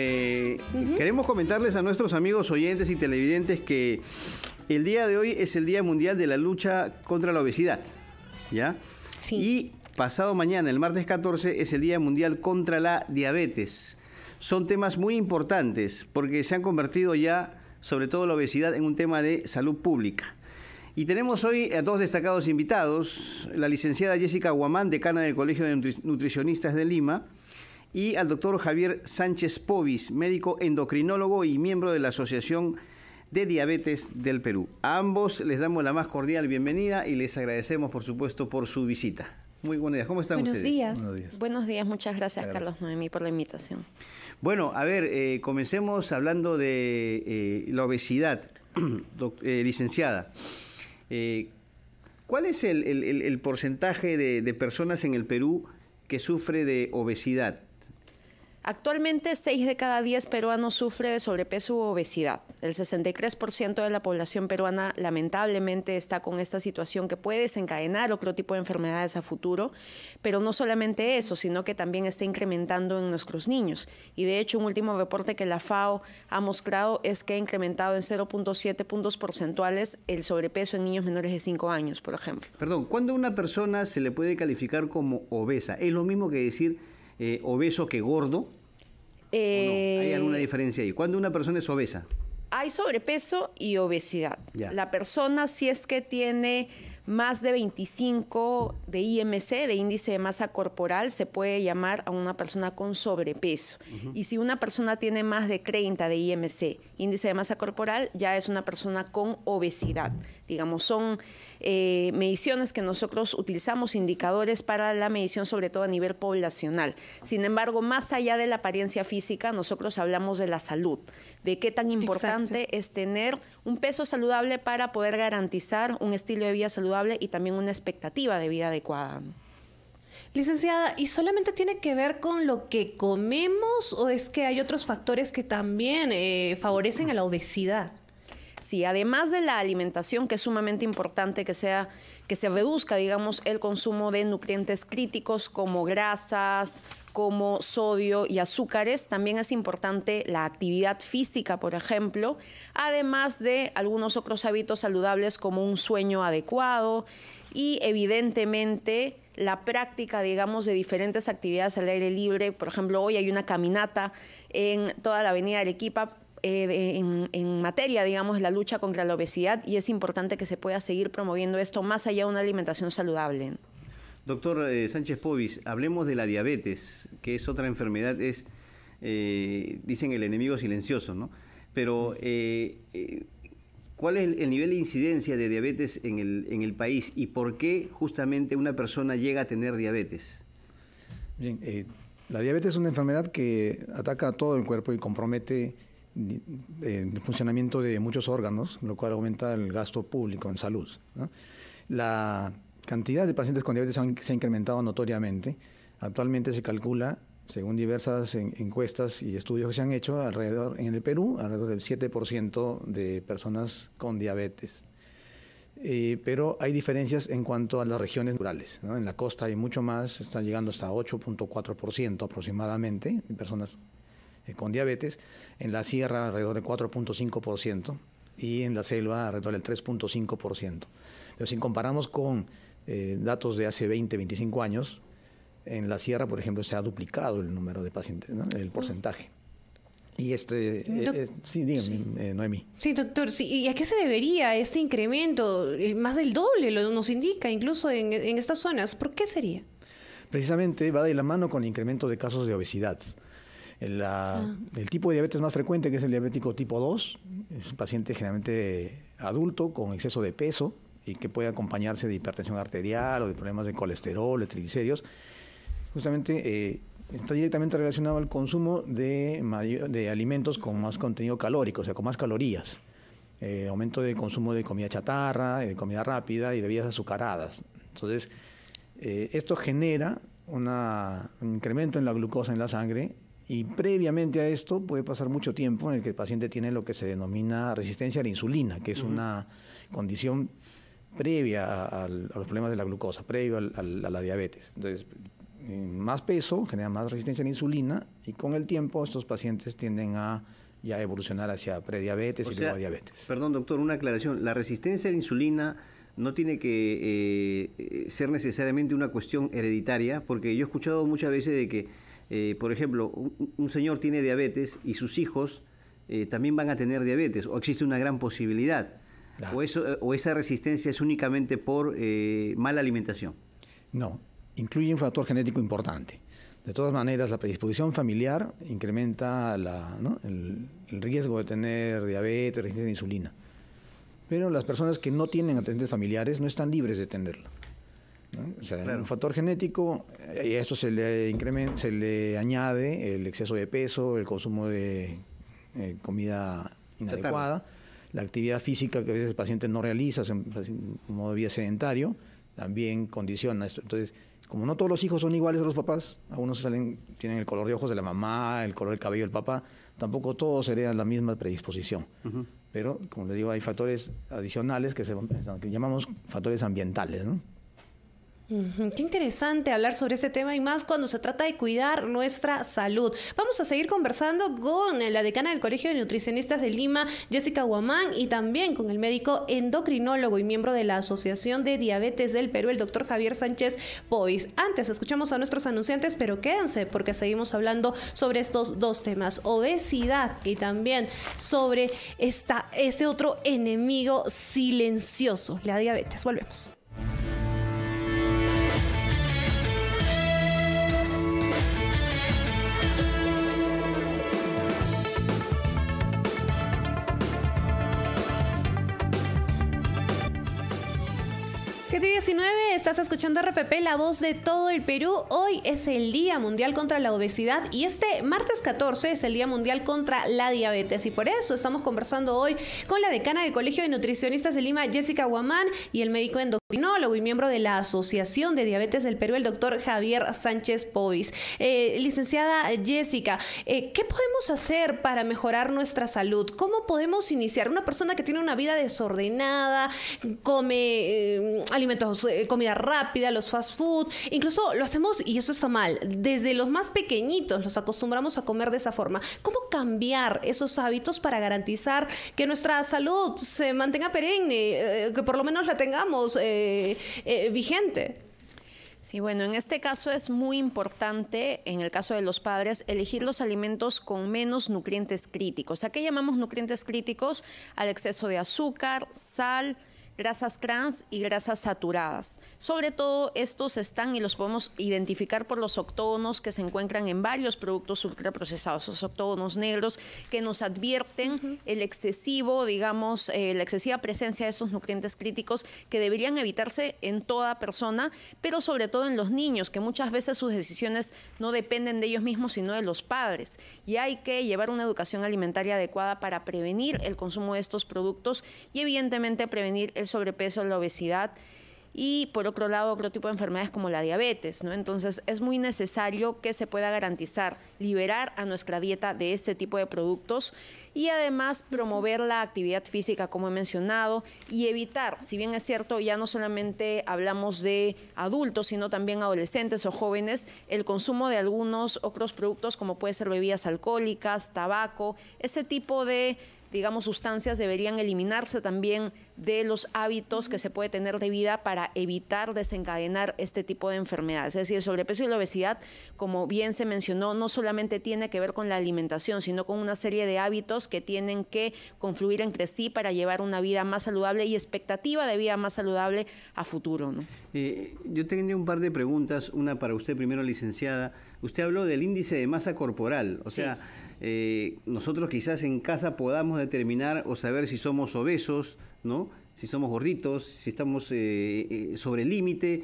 Eh, queremos comentarles a nuestros amigos oyentes y televidentes que el día de hoy es el Día Mundial de la Lucha contra la Obesidad. ¿Ya? Y pasado mañana, el martes 14, es el Día Mundial contra la Diabetes. Son temas muy importantes porque se han convertido ya, sobre todo la obesidad, en un tema de salud pública. Y tenemos hoy a dos destacados invitados, la licenciada Jessica Guamán, decana del Colegio de Nutricionistas de Lima, y al doctor Javier Sánchez Povis, médico endocrinólogo y miembro de la Asociación de Diabetes del Perú. A ambos les damos la más cordial bienvenida y les agradecemos, por supuesto, por su visita. Muy buenos días, ¿cómo están buenos ustedes? Días. Buenos días. Buenos días, muchas gracias, Carlos Noemí, por la invitación. Bueno, a ver, eh, comencemos hablando de eh, la obesidad, eh, licenciada. ¿Cuál es el, porcentaje de, de personas en el Perú que sufre de obesidad? Actualmente, 6 de cada 10 peruanos sufre de sobrepeso u obesidad. El 63% de la población peruana lamentablemente está con esta situación que puede desencadenar otro tipo de enfermedades a futuro, pero no solamente eso, sino que también está incrementando en nuestros niños. Y de hecho, un último reporte que la FAO ha mostrado es que ha incrementado en 0.7 puntos porcentuales el sobrepeso en niños menores de 5 años, por ejemplo. Perdón, ¿cuándo una persona se le puede calificar como obesa? ¿Es lo mismo que decir eh, obeso que gordo? ¿Hay eh, alguna diferencia ahí? ¿Cuándo una persona es obesa? Hay sobrepeso y obesidad. La persona si es que tiene más de 25 de IMC, de índice de masa corporal, se puede llamar a una persona con sobrepeso. Y si una persona tiene más de 30 de IMC, índice de masa corporal, ya es una persona con obesidad. Digamos, son eh, mediciones que nosotros utilizamos, indicadores para la medición, sobre todo a nivel poblacional. Sin embargo, más allá de la apariencia física, nosotros hablamos de la salud, de qué tan importante es tener un peso saludable para poder garantizar un estilo de vida saludable y también una expectativa de vida adecuada. Licenciada, ¿y solamente tiene que ver con lo que comemos o es que hay otros factores que también eh, favorecen a la obesidad? si además de la alimentación, que es sumamente importante que, sea, que se reduzca, digamos, el consumo de nutrientes críticos como grasas, como sodio y azúcares, también es importante la actividad física, por ejemplo, además de algunos otros hábitos saludables como un sueño adecuado y evidentemente la práctica, digamos, de diferentes actividades al aire libre. Por ejemplo, hoy hay una caminata en toda la avenida Arequipa eh, en, materia, digamos, la lucha contra la obesidad y es importante que se pueda seguir promoviendo esto más allá de una alimentación saludable. Doctor eh, Sánchez Povis, hablemos de la diabetes, que es otra enfermedad, es, eh, dicen, el enemigo silencioso, ¿no? Pero, ¿cuál es el, nivel de incidencia de diabetes en el, en el país y por qué justamente una persona llega a tener diabetes? Bien, la diabetes es una enfermedad que ataca a todo el cuerpo y compromete en funcionamiento de muchos órganos, lo cual aumenta el gasto público en salud. La cantidad de pacientes con diabetes se ha incrementado notoriamente. Actualmente se calcula, según diversas encuestas y estudios que se han hecho, alrededor en el Perú, alrededor del 7% de personas con diabetes. Eh, pero hay diferencias en cuanto a las regiones rurales. En la costa hay mucho más, están llegando hasta 8.4% aproximadamente de personas eh, con diabetes, en la sierra alrededor del 4.5% y en la selva alrededor del 3.5%. Pero si comparamos con eh, datos de hace 20, 25 años, en la sierra, por ejemplo, se ha duplicado el número de pacientes, el porcentaje. Y este, eh, sí, dígame, Noemí. Sí, doctor, sí, ¿y a qué se debería este incremento? más del doble lo nos indica incluso en, en, estas zonas. ¿Por qué sería? Precisamente va de la mano con el incremento de casos de obesidad. Ah. El tipo de diabetes más frecuente, que es el diabético tipo 2, es un paciente generalmente adulto con exceso de peso y que puede acompañarse de hipertensión arterial o de problemas de colesterol, de triglicéridos. Justamente eh, está directamente relacionado al consumo de, de alimentos con más contenido calórico, o sea, con más calorías. Eh, aumento de consumo de comida chatarra, de comida rápida y bebidas azucaradas. Entonces, eh, esto genera un incremento en la glucosa en la sangre y previamente a esto puede pasar mucho tiempo en el que el paciente tiene lo que se denomina resistencia a la insulina, que es una condición previa a, los problemas de la glucosa, previo a la diabetes. Entonces, eh, más peso genera más resistencia a la insulina y con el tiempo estos pacientes tienden a ya evolucionar hacia prediabetes y luego diabetes. Perdón, doctor, una aclaración. La resistencia a la insulina no tiene que eh, eh, ser necesariamente una cuestión hereditaria, porque yo he escuchado muchas veces de que eh, por ejemplo, un, señor tiene diabetes y sus hijos eh, también van a tener diabetes, o existe una gran posibilidad, o, esa resistencia es únicamente por eh, mala alimentación. No, incluye un factor genético importante. De todas maneras, la predisposición familiar incrementa el, riesgo de tener diabetes, resistencia a la insulina. Pero las personas que no tienen antecedentes familiares no están libres de tenerlo. O sea, un factor genético, y eh, a esto se le, se le añade el exceso de peso, el consumo de eh, comida inadecuada, la actividad física que a veces el paciente no realiza, modo de vida sedentario, también condiciona esto. Entonces, como no todos los hijos son iguales a los papás, algunos salen, tienen el color de ojos de la mamá, el color del cabello del papá, tampoco todos serían la misma predisposición. Pero, como le digo, hay factores adicionales que, se, que llamamos factores ambientales, ¿no? Qué interesante hablar sobre este tema y más cuando se trata de cuidar nuestra salud. Vamos a seguir conversando con la decana del Colegio de Nutricionistas de Lima, Jessica Guamán, y también con el médico endocrinólogo y miembro de la Asociación de Diabetes del Perú, el doctor Javier Sánchez Povis. Antes escuchamos a nuestros anunciantes, pero quédense porque seguimos hablando sobre estos dos temas, obesidad y también sobre esta, este otro enemigo silencioso, la diabetes. Volvemos. 19 estás escuchando RPP, la voz de todo el Perú. Hoy es el Día Mundial contra la Obesidad y este martes 14 es el Día Mundial contra la Diabetes. Y por eso estamos conversando hoy con la decana del Colegio de Nutricionistas de Lima, Jessica Guamán, y el médico endocrinólogo endocrinólogo y miembro de la Asociación de Diabetes del Perú, el doctor Javier Sánchez Povis. Eh, licenciada Jessica, eh, ¿qué podemos hacer para mejorar nuestra salud? ¿Cómo podemos iniciar? Una persona que tiene una vida desordenada, come eh, alimentos, comida rápida, los fast food, incluso lo hacemos, y eso está mal, desde los más pequeñitos los acostumbramos a comer de esa forma. ¿Cómo cambiar esos hábitos para garantizar que nuestra salud se mantenga perenne, que por lo menos la tengamos? Eh, eh, vigente. Sí, bueno, en este caso es muy importante, en el caso de los padres, elegir los alimentos con menos nutrientes críticos. ¿A qué llamamos nutrientes críticos? Al exceso de azúcar, sal, grasas trans y grasas saturadas. Sobre todo estos están y los podemos identificar por los octógonos que se encuentran en varios productos ultraprocesados, esos octógonos negros que nos advierten el excesivo, digamos, eh, la excesiva presencia de esos nutrientes críticos que deberían evitarse en toda persona, pero sobre todo en los niños, que muchas veces sus decisiones no dependen de ellos mismos, sino de los padres. Y hay que llevar una educación alimentaria adecuada para prevenir el consumo de estos productos y evidentemente prevenir el sobrepeso, la obesidad y por otro lado otro tipo de enfermedades como la diabetes, ¿no? Entonces es muy necesario que se pueda garantizar, liberar a nuestra dieta de este tipo de productos y además promover la actividad física, como he mencionado, y evitar, si bien es cierto, ya no solamente hablamos de adultos, sino también adolescentes o jóvenes, el consumo de algunos otros productos como puede ser bebidas alcohólicas, tabaco, ese tipo de digamos, sustancias deberían eliminarse también de los hábitos que se puede tener de vida para evitar desencadenar este tipo de enfermedades. Es decir, el sobrepeso y la obesidad, como bien se mencionó, no solamente tiene que ver con la alimentación, sino con una serie de hábitos que tienen que confluir entre sí para llevar una vida más saludable y expectativa de vida más saludable a futuro. Eh, yo tendría un par de preguntas, una para usted primero, licenciada. Usted habló del índice de masa corporal, o sea eh, nosotros quizás en casa podamos determinar o saber si somos obesos, ¿no? si somos gorditos, si estamos eh, eh, sobre el límite.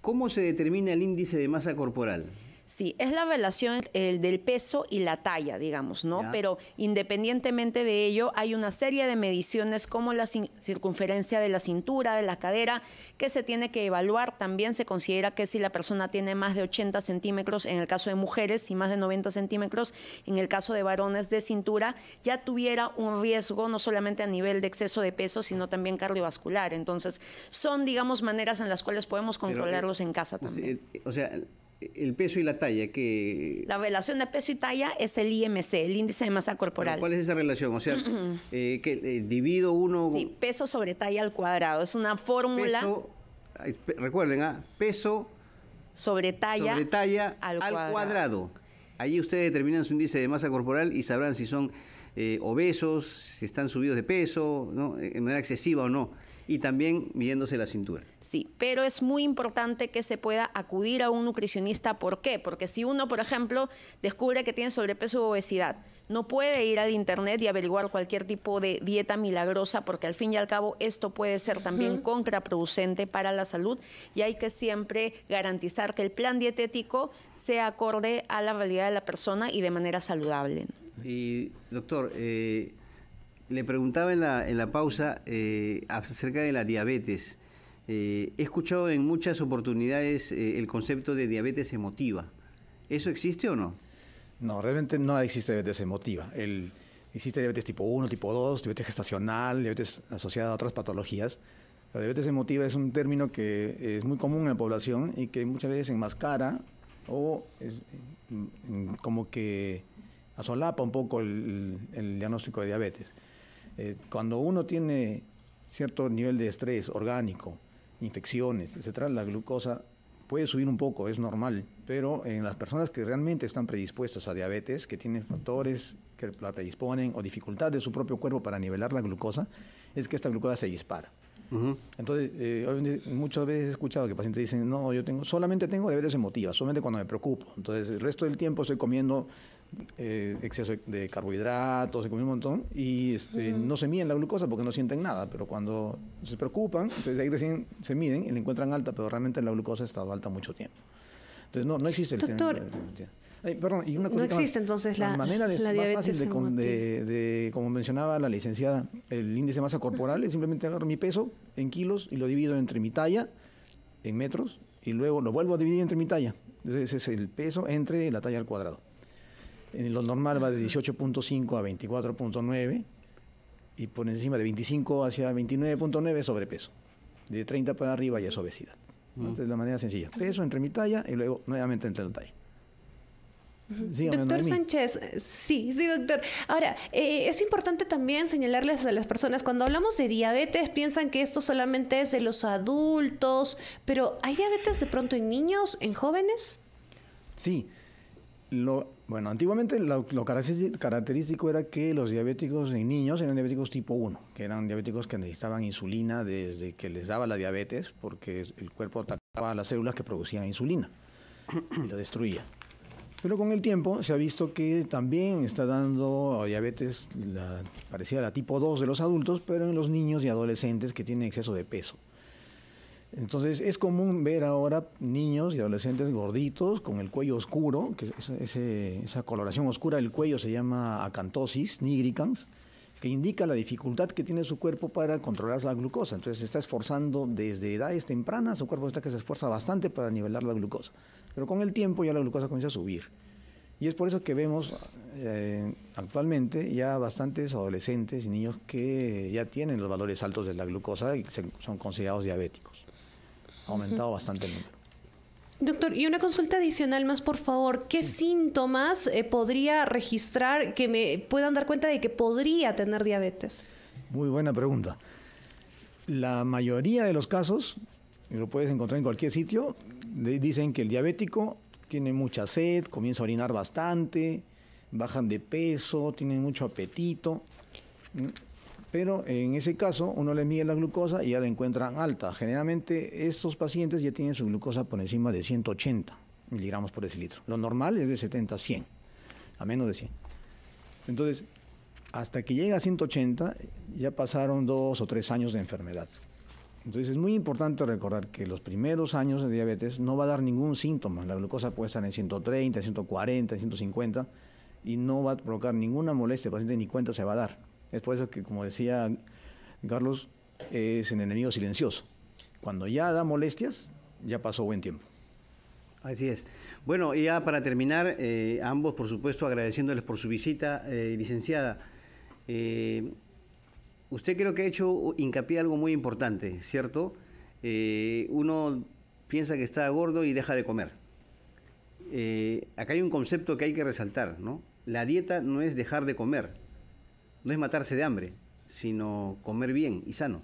¿Cómo se determina el índice de masa corporal? Sí, es la relación el del peso y la talla, digamos, ¿no? Pero independientemente de ello, hay una serie de mediciones como la circunferencia de la cintura, de la cadera, que se tiene que evaluar. También se considera que si la persona tiene más de 80 centímetros, en el caso de mujeres, y más de 90 centímetros, en el caso de varones de cintura, ya tuviera un riesgo no solamente a nivel de exceso de peso, sino también cardiovascular. Entonces, son, digamos, maneras en las cuales podemos eh, controlarlos en casa pues, también. Eh, o sea el peso y la talla que la relación de peso y talla es el IMC el índice de masa corporal ¿cuál es esa relación? o sea mm, mm, mm. Eh, que eh, divido uno sí peso sobre talla al cuadrado es una fórmula recuerden ah peso sobre talla, talla al, cuadrado. ahí ustedes determinan su índice de masa corporal y sabrán si son eh, obesos si están subidos de peso ¿no? en manera excesiva o no y también midiéndose la cintura. Sí, pero es muy importante que se pueda acudir a un nutricionista. ¿Por qué? Porque si uno, por ejemplo, descubre que tiene sobrepeso u obesidad, no puede ir al internet y averiguar cualquier tipo de dieta milagrosa, porque al fin y al cabo esto puede ser también contraproducente para la salud y hay que siempre garantizar que el plan dietético sea acorde a la realidad de la persona y de manera saludable. Y doctor, eh, le preguntaba en la, pausa eh, acerca de la diabetes. Eh, he escuchado en muchas oportunidades eh, el concepto de diabetes emotiva. ¿Eso existe o no? No, realmente no existe diabetes emotiva. existe diabetes tipo 1, tipo 2, diabetes gestacional, diabetes asociada a otras patologías. La diabetes emotiva es un término que es muy común en la población y que muchas veces enmascara o mm, como que asolapa un poco el diagnóstico de diabetes. Eh, cuando uno tiene cierto nivel de estrés orgánico, infecciones, etcétera, la glucosa puede subir un poco, es normal, pero en las personas que realmente están predispuestas a diabetes, que tienen factores que la predisponen o dificultad de su propio cuerpo para nivelar la glucosa, es que esta glucosa se dispara. Entonces, eh, muchas veces he escuchado que pacientes dicen, no, yo tengo, solamente tengo deberes emotiva, solamente cuando me preocupo. Entonces, el resto del tiempo estoy comiendo eh, exceso de carbohidratos, se comido un montón, y este, no se miden la glucosa porque no sienten nada, pero cuando se preocupan, entonces ahí recién se miden y la encuentran alta, pero realmente la glucosa ha estado alta mucho tiempo. Entonces, no, no existe el una no existe entonces la, manera de, más fácil de, como mencionaba la licenciada, el índice de masa corporal es simplemente agarro mi peso en kilos y lo divido entre mi talla en metros y luego lo vuelvo a dividir entre mi talla. Entonces ese es el peso entre la talla al cuadrado. En lo normal va de 18.5 a 24.9 y por encima de 25 hacia 29.9 es sobrepeso. De 30 para arriba ya es obesidad. Mm. Entonces, la manera sencilla. Peso entre mi talla y luego nuevamente entre la talla doctor Sánchez, sí, sí, doctor. Ahora, eh, es importante también señalarles a las personas, cuando hablamos de diabetes, piensan que esto solamente es de los adultos, pero ¿hay diabetes de pronto en niños, en jóvenes? Sí. Lo, bueno, antiguamente lo, característico era que los diabéticos en niños eran diabéticos tipo 1, que eran diabéticos que necesitaban insulina desde que les daba la diabetes, porque el cuerpo atacaba a las células que producían insulina y la destruía. Pero con el tiempo se ha visto que también está dando diabetes, la, a la tipo 2 de los adultos, pero en los niños y adolescentes que tienen exceso de peso. Entonces es común ver ahora niños y adolescentes gorditos con el cuello oscuro, que esa coloración oscura del cuello se llama acantosis nigricans, que indica la dificultad que tiene su cuerpo para controlar la glucosa. Entonces se está esforzando desde edades tempranas, su cuerpo está que se esfuerza bastante para nivelar la glucosa. Pero con el tiempo ya la glucosa comienza a subir. Y es por eso que vemos eh, actualmente ya bastantes adolescentes y niños que ya tienen los valores altos de la glucosa y son considerados diabéticos. Ha aumentado bastante el número. Doctor, y una consulta adicional más, por favor. ¿Qué síntomas eh, podría registrar que me puedan dar cuenta de que podría tener diabetes? Muy buena pregunta. La mayoría de los casos, y lo puedes encontrar en cualquier sitio, dicen que el diabético tiene mucha sed, comienza a orinar bastante, bajan de peso, tienen mucho apetito. Pero en ese caso uno le mide la glucosa y ya la encuentran alta. Generalmente estos pacientes ya tienen su glucosa por encima de 180 miligramos por decilitro. Lo normal es de 70 a 100, a menos de 100. Entonces, hasta que llega a 180 ya pasaron dos o tres años de enfermedad. Entonces es muy importante recordar que los primeros años de diabetes no va a dar ningún síntoma. La glucosa puede estar en 130, 140, 150 y no va a provocar ninguna molestia. El paciente ni cuenta se va a dar. Es por eso que, como decía Carlos, es el enemigo silencioso. Cuando ya da molestias, ya pasó buen tiempo. Así es. Bueno, y ya para terminar, eh, ambos, por supuesto, agradeciéndoles por su visita, eh, licenciada. Eh, usted creo que ha hecho hincapié algo muy importante, ¿cierto? uno piensa que está gordo y deja de comer. acá hay un concepto que hay que resaltar, ¿no? La dieta no es dejar de comer, no es matarse de hambre, sino comer bien y sano.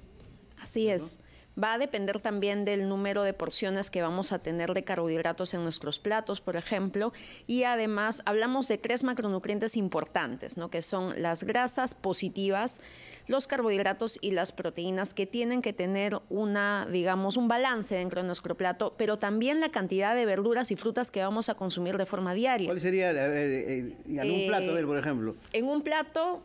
Así es. Va a depender también del número de porciones que vamos a tener de carbohidratos en nuestros platos, por ejemplo. Y además hablamos de tres macronutrientes importantes, ¿no? que son las grasas positivas, los carbohidratos y las proteínas, que tienen que tener una, digamos, un balance dentro de nuestro plato, pero también la cantidad de verduras y frutas que vamos a consumir de forma diaria. ¿Cuál sería eh, eh, eh, en un plato, por ejemplo? En un plato,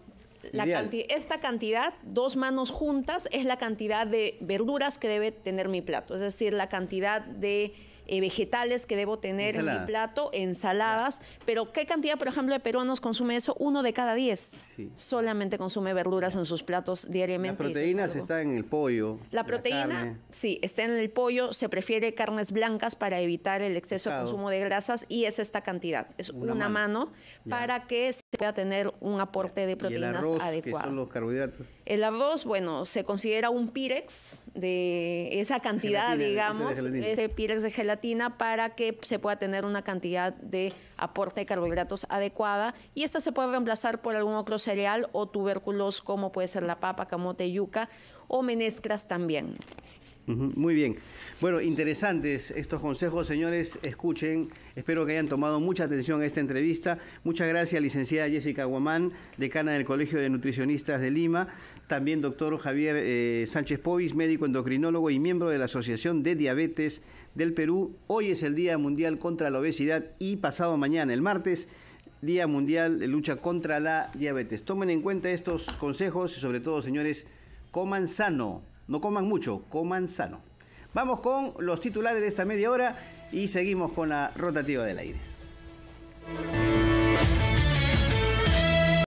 esta cantidad, dos manos juntas, es la cantidad de verduras que debe tener mi plato, es decir, la cantidad de eh, vegetales que debo tener en mi plato, ensaladas, pero ¿qué cantidad, por ejemplo, de peruanos consume eso? Uno de cada diez solamente consume verduras en sus platos diariamente. La proteína está en el pollo. La proteína, sí, está en el pollo, se prefiere carnes blancas para evitar el exceso de consumo de grasas y es esta cantidad, es una, mano, mano para que se pueda tener un aporte de proteínas ¿Y el arroz, adecuado. son los carbohidratos? El arroz, bueno, se considera un pirex de esa cantidad, digamos, ese, de pirex de gelatina para que se pueda tener una cantidad de aporte de carbohidratos adecuada y esta se puede reemplazar por algún otro cereal o tubérculos como puede ser la papa, camote, yuca o menescras también. Muy bien. Bueno, interesantes estos consejos, señores. Escuchen. Espero que hayan tomado mucha atención a esta entrevista. Muchas gracias, licenciada Jessica Guamán, decana del Colegio de Nutricionistas de Lima. También doctor Javier eh, Sánchez Povis, médico endocrinólogo y miembro de la Asociación de Diabetes del Perú. Hoy es el Día Mundial contra la Obesidad y pasado mañana, el martes, Día Mundial de Lucha contra la Diabetes. Tomen en cuenta estos consejos y sobre todo, señores, coman sano no coman mucho, coman sano. Vamos con los titulares de esta media hora y seguimos con la rotativa del aire.